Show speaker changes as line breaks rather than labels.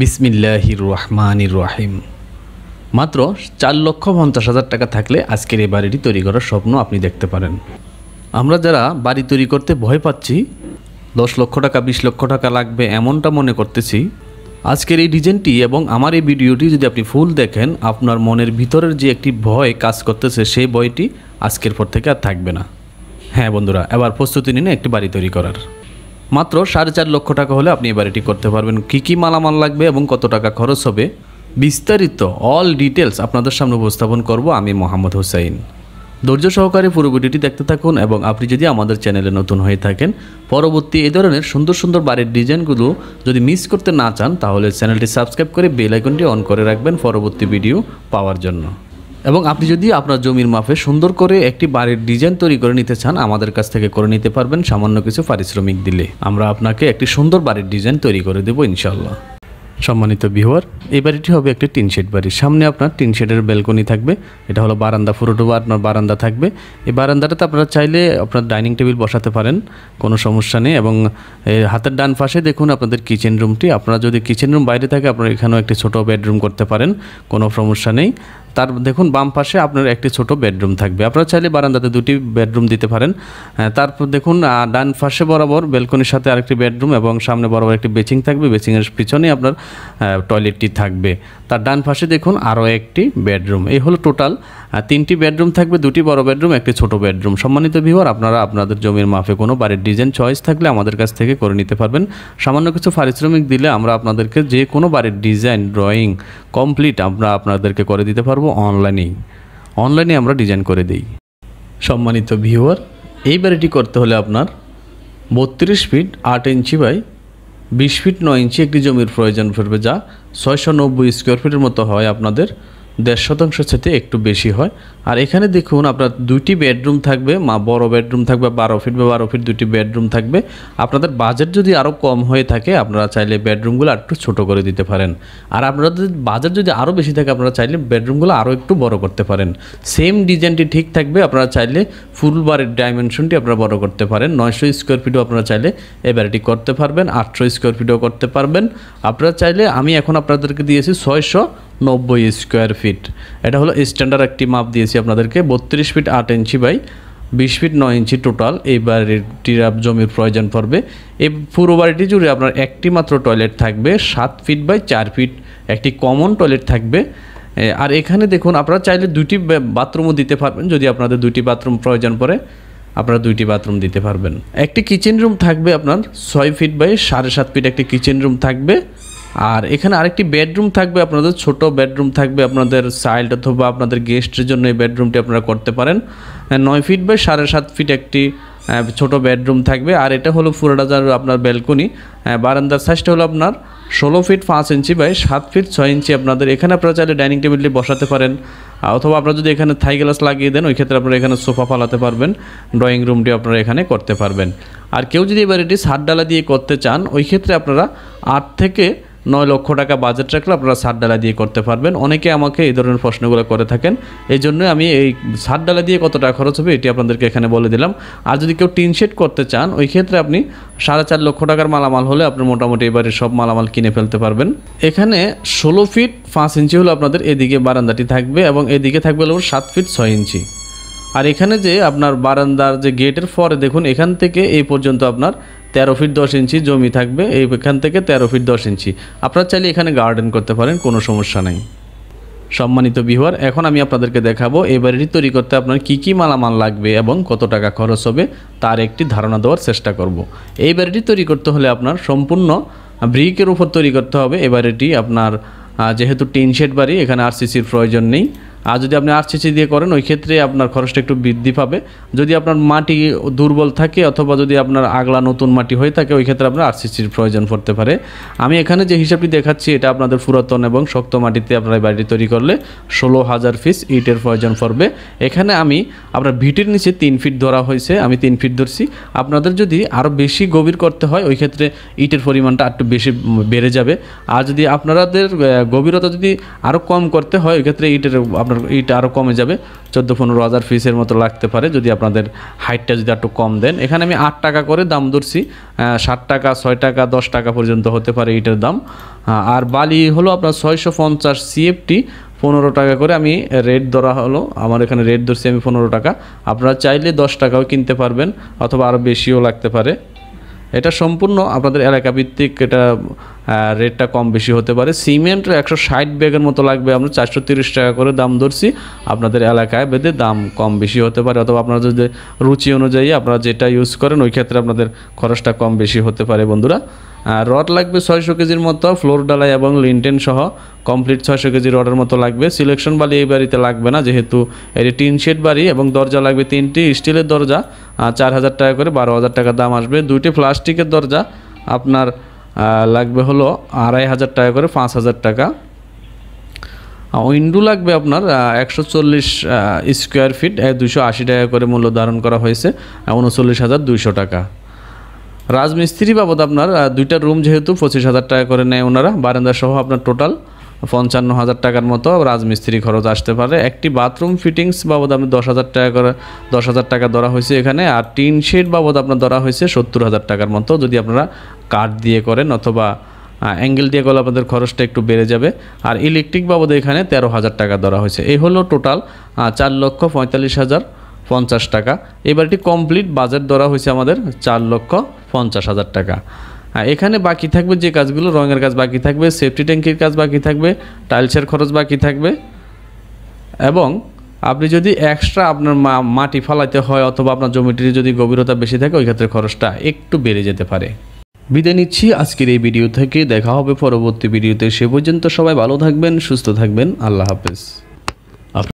বিসমিল্লাহ রহমান রাহিম মাত্র চার লক্ষ পঞ্চাশ হাজার টাকা থাকলে আজকের এই বাড়িটি তৈরি করার স্বপ্ন আপনি দেখতে পারেন আমরা যারা বাড়ি তৈরি করতে ভয় পাচ্ছি দশ লক্ষ টাকা বিশ লক্ষ টাকা লাগবে এমনটা মনে করতেছি আজকের এই ডিজাইনটি এবং আমার এই ভিডিওটি যদি আপনি ফুল দেখেন আপনার মনের ভিতরের যে একটি ভয় কাজ করতেছে সেই ভয়টি আজকের পর থেকে আর থাকবে না হ্যাঁ বন্ধুরা এবার প্রস্তুতি নিন একটি বাড়ি তৈরি করার মাত্র সাড়ে চার লক্ষ টাকা হলে আপনি এবার এটি করতে পারবেন কী কী মালামাল লাগবে এবং কত টাকা খরচ হবে বিস্তারিত অল ডিটেলস আপনাদের সামনে উপস্থাপন করব আমি মোহাম্মদ হুসাইন ধৈর্য সহকারে পুরো ভিডিওটি দেখতে থাকুন এবং আপনি যদি আমাদের চ্যানেলে নতুন হয়ে থাকেন পরবর্তী এই ধরনের সুন্দর সুন্দর বাড়ির ডিজাইনগুলো যদি মিস করতে না চান তাহলে চ্যানেলটি সাবস্ক্রাইব করে বেল আইকনটি অন করে রাখবেন পরবর্তী ভিডিও পাওয়ার জন্য এবং আপনি যদি আপনার জমির মাপে সুন্দর করে একটি বাড়ির ডিজাইন তৈরি করে নিতে চান আমাদের কাছ থেকে করে নিতে পারবেন সামান্য কিছু পারিশ্রমিক দিলে আমরা আপনাকে একটি সুন্দর বাড়ির ডিজাইন তৈরি করে দেবো ইনশাল্লাহ সম্মানিত বিহার এই বাড়িটি হবে একটি টিনশেড শেড বাড়ি সামনে আপনার টিনশেডের শেডের বেলকনি থাকবে এটা হলো বারান্দা পুরোটো আপনার বারান্দা থাকবে এই বারান্দাটাতে আপনারা চাইলে আপনার ডাইনিং টেবিল বসাতে পারেন কোনো সমস্যা নেই এবং হাতের ডান পাশে দেখুন আপনাদের কিচেন রুমটি আপনারা যদি কিচেন রুম বাইরে থাকে আপনারা এখানেও একটি ছোট বেডরুম করতে পারেন কোনো সমস্যা নেই তার দেখুন বাম পাশে আপনার একটি ছোট বেডরুম থাকবে আপনারা চাইলে বারান্দাতে দুটি বেডরুম দিতে পারেন হ্যাঁ, তারপর দেখুন ডান পাশে বরাবর বেলকনির সাথে আরেকটি বেডরুম এবং সামনে বরাবর একটি বেচিং থাকবে বেচিংয়ের পিছনে আপনার টয়লেটটি থাকবে তার ডান পাশে দেখুন আরও একটি বেডরুম এই হলো টোটাল তিনটি বেডরুম থাকবে দুটি বড় বেডরুম একটি ছোট বেডরুম সম্মানিত ভিউয়ার আপনারা আপনাদের জমির মাফে কোনো বাড়ির ডিজাইন চয়েস থাকলে আমাদের কাছ থেকে করে নিতে পারবেন সামান্য কিছু পারিশ্রমিক দিলে আমরা আপনাদেরকে যে কোনো বাড়ির ডিজাইন ড্রয়িং কমপ্লিট আমরা আপনাদেরকে করে দিতে পারবো করব অনলাইনেই অনলাইনে আমরা ডিজাইন করে দিই সম্মানিত ভিউয়ার এই বাড়িটি করতে হলে আপনার বত্রিশ ফিট আট ইঞ্চি বাই বিশ ফিট নয় ইঞ্চি একটি জমির প্রয়োজন পড়বে যা ছয়শো নব্বই স্কোয়ার ফিটের মতো হয় আপনাদের দেড় শতাংশ সাথে একটু বেশি হয় আর এখানে দেখুন আপনার দুইটি বেডরুম থাকবে মা বড় বেডরুম থাকবে বারো ফিট বা বারো ফিট দুটি বেডরুম থাকবে আপনাদের বাজেট যদি আরও কম হয়ে থাকে আপনারা চাইলে বেডরুমগুলো আর একটু ছোটো করে দিতে পারেন আর আপনাদের বাজেট যদি আরও বেশি থাকে আপনারা চাইলে বেডরুমগুলো আরও একটু বড় করতে পারেন সেম ডিজাইনটি ঠিক থাকবে আপনারা চাইলে ফুল বারের ডাইমেনশনটি আপনারা বড় করতে পারেন নয়শো স্কোয়ার ফিটও আপনারা চাইলে বারেটি করতে পারবেন আটশো স্কোয়ার ফিটও করতে পারবেন আপনারা চাইলে আমি এখন আপনাদেরকে দিয়েছি ছয়শো নব্বই স্কোয়ার ফিট এটা হলো স্ট্যান্ডার্ড একটি মাপ দিয়েছি আপনাদেরকে বত্রিশ ফিট আট ইঞ্চি বাই বিশ ফিট নয় ইঞ্চি টোটাল এই বাড়িটির জমির প্রয়োজন পড়বে এই পুরো বাড়িটি জুড়ে আপনার একটি মাত্র টয়লেট থাকবে সাত ফিট বাই চার ফিট একটি কমন টয়লেট থাকবে আর এখানে দেখুন আপনারা চাইলে দুটি বাথরুমও দিতে পারবেন যদি আপনাদের দুটি বাথরুম প্রয়োজন পড়ে আপনারা দুইটি বাথরুম দিতে পারবেন একটি কিচেন রুম থাকবে আপনার ছয় ফিট বাই সাড়ে সাত ফিট একটি কিচেন রুম থাকবে আর এখানে আরেকটি বেডরুম থাকবে আপনাদের ছোট বেডরুম থাকবে আপনাদের চাইল্ড অথবা আপনাদের গেস্টের জন্য এই বেডরুমটি আপনারা করতে পারেন নয় ফিট বাই সাড়ে সাত ফিট একটি ছোট বেডরুম থাকবে আর এটা হলো ফুরাডাজার আপনার ব্যালকনি বারান্দার সাইজটা হলো আপনার ষোলো ফিট পাঁচ ইঞ্চি বাই সাত ফিট ছয় ইঞ্চি আপনাদের এখানে আপনারা চাইলে ডাইনিং টেবিলটি বসাতে পারেন অথবা আপনারা যদি এখানে থাই গ্লাস লাগিয়ে দেন ওই ক্ষেত্রে আপনারা এখানে সোফা ফালাতে পারবেন ড্রয়িং রুমটি আপনারা এখানে করতে পারবেন আর কেউ যদি এবার এটি সাত ডালা দিয়ে করতে চান ওই ক্ষেত্রে আপনারা আট থেকে নয় লক্ষ টাকা বাজেট রাখলে আপনারা সাত ডালা দিয়ে করতে পারবেন অনেকে আমাকে এই ধরনের প্রশ্নগুলো করে থাকেন এই জন্য আমি এই সাত ডালা দিয়ে কত টাকা খরচ হবে এটি আপনাদেরকে এখানে বলে দিলাম আর যদি কেউ টিন শেড করতে চান ওই ক্ষেত্রে আপনি সাড়ে চার লক্ষ টাকার মালামাল হলে আপনি মোটামুটি এবারে সব মালামাল কিনে ফেলতে পারবেন এখানে ষোলো ফিট পাঁচ ইঞ্চি হলো আপনাদের এদিকে বারান্দাটি থাকবে এবং এদিকে থাকবে হলো সাত ফিট ছয় ইঞ্চি আর এখানে যে আপনার বারান্দার যে গেটের পরে দেখুন এখান থেকে এই পর্যন্ত আপনার তেরো ফিট দশ ইঞ্চি জমি থাকবে এইখান থেকে তেরো ফিট দশ ইঞ্চি আপনারা চাইলে এখানে গার্ডেন করতে পারেন কোনো সমস্যা নেই সম্মানিত বিহার এখন আমি আপনাদেরকে দেখাবো এই বাড়িটি তৈরি করতে আপনার কী কী মালামাল লাগবে এবং কত টাকা খরচ হবে তার একটি ধারণা দেওয়ার চেষ্টা করব। এই বাড়িটি তৈরি করতে হলে আপনার সম্পূর্ণ ব্রিকের উপর তৈরি করতে হবে এ বাড়িটি আপনার যেহেতু টিন শেড বাড়ি এখানে আরসিসির প্রয়োজন নেই আর যদি আপনি আরসিসি দিয়ে করেন ওই ক্ষেত্রে আপনার খরচটা একটু বৃদ্ধি পাবে যদি আপনার মাটি দুর্বল থাকে অথবা যদি আপনার আগলা নতুন মাটি হয়ে থাকে ওই ক্ষেত্রে আপনার আরসিসির প্রয়োজন পড়তে পারে আমি এখানে যে হিসাবটি দেখাচ্ছি এটা আপনাদের পুরাতন এবং শক্ত মাটিতে আপনার বাড়ি তৈরি করলে ষোলো হাজার ফিস ইটের প্রয়োজন পড়বে এখানে আমি আপনার ভিটির নিচে তিন ফিট ধরা হয়েছে আমি তিন ফিট ধরছি আপনাদের যদি আরও বেশি গভীর করতে হয় ওই ক্ষেত্রে ইটের পরিমাণটা একটু বেশি বেড়ে যাবে আর যদি আপনারাদের গভীরতা যদি আরও কম করতে হয় ওই ক্ষেত্রে ইটের আপনার এইটা আরও কমে যাবে চোদ্দো পনেরো হাজার ফিসের মতো লাগতে পারে যদি আপনাদের হাইটটা যদি একটু কম দেন এখানে আমি আট টাকা করে দাম ধরছি ষাট টাকা ছয় টাকা দশ টাকা পর্যন্ত হতে পারে এইটার দাম আর বালি হলো আপনার ছয়শো পঞ্চাশ সিএফটি পনেরো টাকা করে আমি রেট ধরা হলো আমার এখানে রেট ধরছি আমি পনেরো টাকা আপনারা চাইলে দশ টাকাও কিনতে পারবেন অথবা আরও বেশিও লাগতে পারে এটা সম্পূর্ণ আপনাদের এলাকা ভিত্তিক এটা রেটটা কম বেশি হতে পারে সিমেন্ট একশো ষাট ব্যাগের মতো লাগবে আমরা চারশো তিরিশ টাকা করে দাম ধরছি আপনাদের এলাকায় বেঁধে দাম কম বেশি হতে পারে অথবা আপনারা যদি রুচি অনুযায়ী আপনারা যেটা ইউজ করেন ওই ক্ষেত্রে আপনাদের খরচটা কম বেশি হতে পারে বন্ধুরা আর রড লাগবে ছয়শো কেজির মতো ফ্লোর ডালাই এবং লিনটেন সহ কমপ্লিট ছয়শো কেজি রডের মতো লাগবে সিলেকশন বালি এই বাড়িতে লাগবে না যেহেতু এটি টিন শেড বাড়ি এবং দরজা লাগবে তিনটি স্টিলের দরজা চার হাজার টাকা করে বারো হাজার টাকা দাম আসবে দুইটি প্লাস্টিকের দরজা আপনার লাগবে হলো আড়াই হাজার টাকা করে পাঁচ হাজার টাকা উইন্ডো লাগবে আপনার একশো চল্লিশ স্কোয়ার ফিট দুশো আশি টাকা করে মূল্য ধারণ করা হয়েছে উনচল্লিশ হাজার দুইশো টাকা রাজমিস্ত্রি বাবদ আপনার দুইটা রুম যেহেতু পঁচিশ হাজার টাকা করে নেয় ওনারা বারান্দা সহ আপনার টোটাল পঞ্চান্ন হাজার টাকার মতো রাজমিস্ত্রি খরচ আসতে পারে একটি বাথরুম ফিটিংস বাবদ আপনি দশ হাজার টাকা করে দশ হাজার টাকা ধরা হয়েছে এখানে আর টিন শেড বাবদ আপনার ধরা হয়েছে সত্তর হাজার টাকার মতো যদি আপনারা কাঠ দিয়ে করেন অথবা অ্যাঙ্গেল দিয়ে গেলে আপনাদের খরচটা একটু বেড়ে যাবে আর ইলেকট্রিক বাবদ এখানে তেরো হাজার টাকা ধরা হয়েছে এই হলো টোটাল চার লক্ষ পঁয়তাল্লিশ হাজার পঞ্চাশ টাকা এবার এটি কমপ্লিট বাজেট ধরা হয়েছে আমাদের চার লক্ষ পঞ্চাশ হাজার টাকা এখানে বাকি থাকবে যে কাজগুলো রঙের কাজ বাকি থাকবে সেফটি ট্যাঙ্কির কাজ বাকি থাকবে টাইলসের খরচ বাকি থাকবে এবং আপনি যদি এক্সট্রা আপনার মাটি ফালাইতে হয় অথবা আপনার জমিটির যদি গভীরতা বেশি থাকে ওই ক্ষেত্রে খরচটা একটু বেড়ে যেতে পারে বিদায় নিচ্ছি আজকের এই ভিডিও থেকে দেখা হবে পরবর্তী ভিডিওতে সে পর্যন্ত সবাই ভালো থাকবেন সুস্থ থাকবেন আল্লাহ হাফেজ